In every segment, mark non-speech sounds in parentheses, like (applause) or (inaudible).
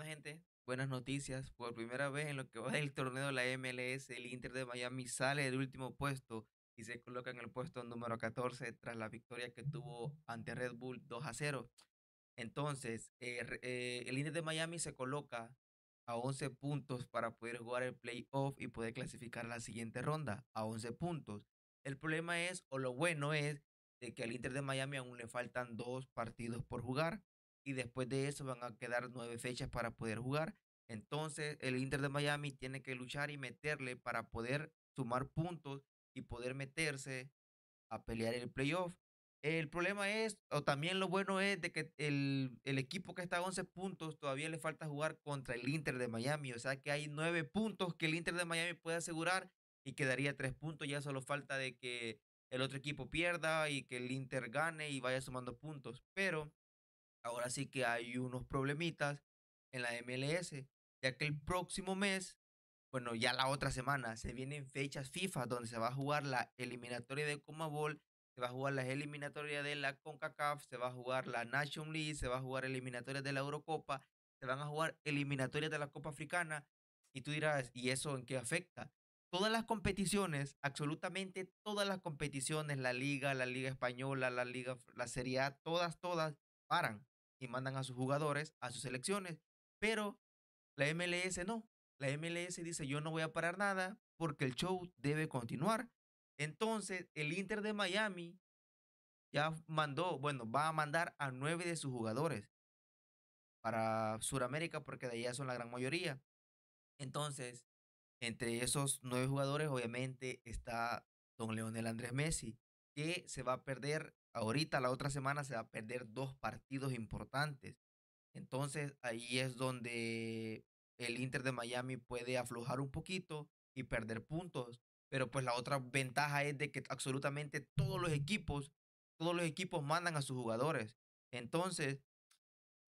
gente, buenas noticias. Por primera vez en lo que va del (laughs) torneo de la MLS, el Inter de Miami sale del último puesto y se coloca en el puesto número 14 tras la victoria que tuvo ante Red Bull 2 a 0. Entonces, eh, eh, el Inter de Miami se coloca a 11 puntos para poder jugar el playoff y poder clasificar la siguiente ronda, a 11 puntos. El problema es, o lo bueno es, de que al Inter de Miami aún le faltan dos partidos por jugar y después de eso van a quedar nueve fechas para poder jugar. Entonces el Inter de Miami tiene que luchar y meterle para poder sumar puntos y poder meterse a pelear el playoff. El problema es, o también lo bueno es de que el, equipo que está a 11 puntos todavía le falta jugar contra el Inter de Miami. O sea que hay nueve puntos que el Inter de Miami puede asegurar y quedaría tres puntos. Ya solo falta de que el otro equipo pierda y que el Inter gane y vaya sumando puntos. Pero ahora sí que hay unos problemitas en la MLS, ya que el próximo mes, bueno, ya la otra semana, se vienen fechas FIFA donde se va a jugar la eliminatoria de Comabol, se va a jugar la eliminatoria de la CONCACAF, se va a jugar la National League, se va a jugar eliminatoria de la Eurocopa, se van a jugar eliminatorias de la Copa Africana, y tú dirás, ¿y eso en qué afecta? todas las competiciones, absolutamente todas las competiciones, la liga, la liga española, la liga, la Serie A, todas, todas paran y mandan a sus jugadores a sus selecciones. Pero la MLS no. La MLS dice yo no voy a parar nada porque el show debe continuar. Entonces el Inter de Miami ya mandó, bueno, va a mandar a nueve de sus jugadores para Sudamérica porque de allá son la gran mayoría. Entonces, entre esos nueve jugadores obviamente está don Leonel Andrés Messi, que se va a perder Ahorita la otra semana se va a perder dos partidos importantes. Entonces ahí es donde el Inter de Miami puede aflojar un poquito y perder puntos. Pero pues la otra ventaja es de que absolutamente todos los equipos, todos los equipos mandan a sus jugadores. Entonces,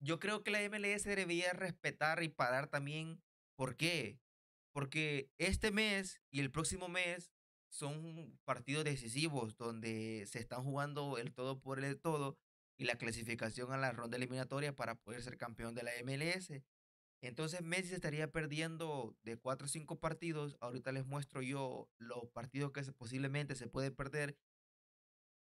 yo creo que la MLS debería respetar y parar también. ¿Por qué? Porque este mes y el próximo mes son partidos decisivos donde se están jugando el todo por el todo y la clasificación a la ronda eliminatoria para poder ser campeón de la MLS. Entonces Messi estaría perdiendo de 4 o 5 partidos. Ahorita les muestro yo los partidos que posiblemente se puede perder.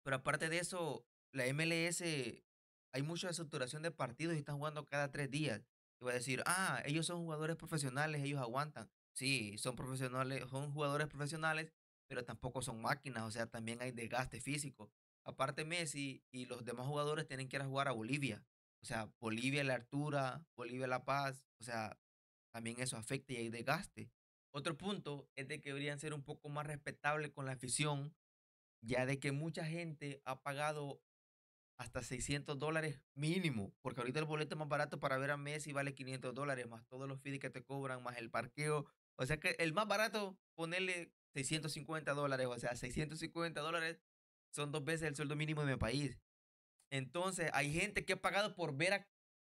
Pero aparte de eso, la MLS hay mucha saturación de partidos y están jugando cada 3 días. Y voy a decir, ah, ellos son jugadores profesionales, ellos aguantan. Sí, son profesionales, son jugadores profesionales, pero tampoco son máquinas, o sea, también hay desgaste físico. Aparte Messi y los demás jugadores tienen que ir a jugar a Bolivia. O sea, Bolivia la altura, Bolivia la paz, o sea, también eso afecta y hay desgaste. Otro punto es de que deberían ser un poco más respetables con la afición, ya de que mucha gente ha pagado hasta 600 dólares mínimo, porque ahorita el boleto más barato para ver a Messi vale 500 dólares, más todos los fees que te cobran, más el parqueo. O sea que el más barato, ponerle 650 dólares, o sea, 650 dólares son dos veces el sueldo mínimo de mi país. Entonces, hay gente que ha pagado por ver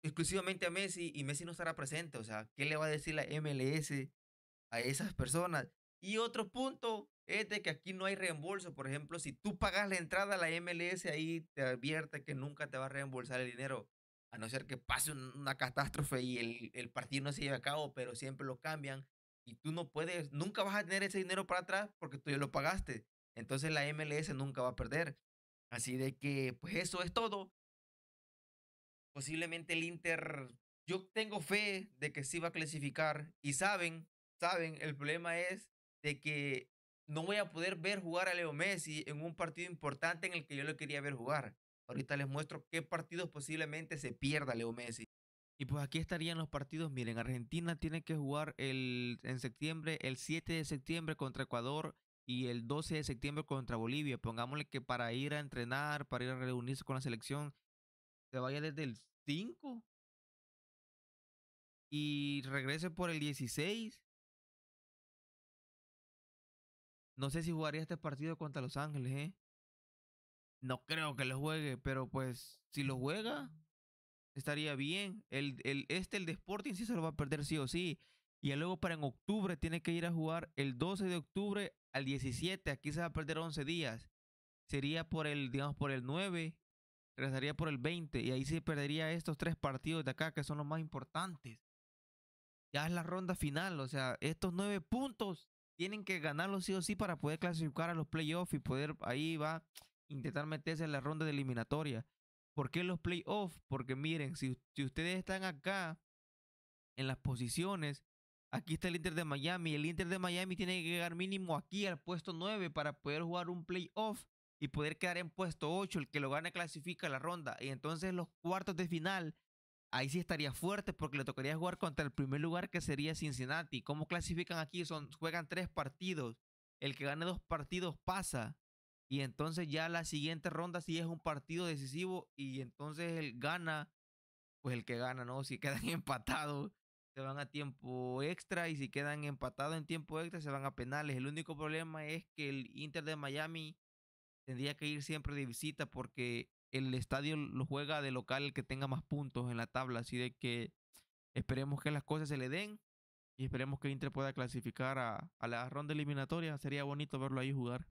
exclusivamente a Messi y Messi no estará presente. O sea, ¿qué le va a decir la MLS a esas personas? Y otro punto es de que aquí no hay reembolso. Por ejemplo, si tú pagas la entrada a la MLS, ahí te advierte que nunca te va a reembolsar el dinero. A no ser que pase una catástrofe y el, el partido no se lleve a cabo, pero siempre lo cambian y tú no puedes, nunca vas a tener ese dinero para atrás porque tú ya lo pagaste. Entonces la MLS nunca va a perder. Así de que, pues eso es todo. Posiblemente el Inter, yo tengo fe de que sí va a clasificar. Y saben, saben, el problema es de que no voy a poder ver jugar a Leo Messi en un partido importante en el que yo lo quería ver jugar. Ahorita les muestro qué partidos posiblemente se pierda Leo Messi. Y pues aquí estarían los partidos. Miren, Argentina tiene que jugar el, en septiembre, el 7 de septiembre contra Ecuador y el 12 de septiembre contra Bolivia. Pongámosle que para ir a entrenar, para ir a reunirse con la selección, se vaya desde el 5 y regrese por el 16. No sé si jugaría este partido contra Los Ángeles, ¿eh? No creo que lo juegue, pero pues si lo juega, estaría bien. El, el, este, el de Sporting, sí se lo va a perder sí o sí. Y luego para en octubre tiene que ir a jugar el 12 de octubre al 17. Aquí se va a perder 11 días. Sería por el, digamos, por el 9. Regresaría por el 20. Y ahí sí perdería estos tres partidos de acá que son los más importantes. Ya es la ronda final. O sea, estos nueve puntos tienen que ganarlos sí o sí para poder clasificar a los playoffs y poder ahí va intentar meterse en la ronda de eliminatoria. ¿Por qué los playoffs? Porque miren, si, ustedes están acá en las posiciones, aquí está el Inter de Miami. El Inter de Miami tiene que llegar mínimo aquí al puesto 9 para poder jugar un playoff y poder quedar en puesto 8. El que lo gane clasifica la ronda. Y entonces los cuartos de final, ahí sí estaría fuerte porque le tocaría jugar contra el primer lugar que sería Cincinnati. ¿Cómo clasifican aquí? Son, juegan tres partidos. El que gane dos partidos pasa. Y entonces ya la siguiente ronda si es un partido decisivo y entonces el gana, pues el que gana, ¿no? Si quedan (laughs) empatados, se van a tiempo extra y si quedan empatados en tiempo extra, se van a penales. El único problema es que el Inter de Miami tendría que ir siempre de visita porque el estadio lo juega de local el que tenga más puntos en la tabla. Así de que esperemos que las cosas se le den y esperemos que Inter pueda clasificar a la ronda eliminatoria. Sería bonito verlo ahí jugar.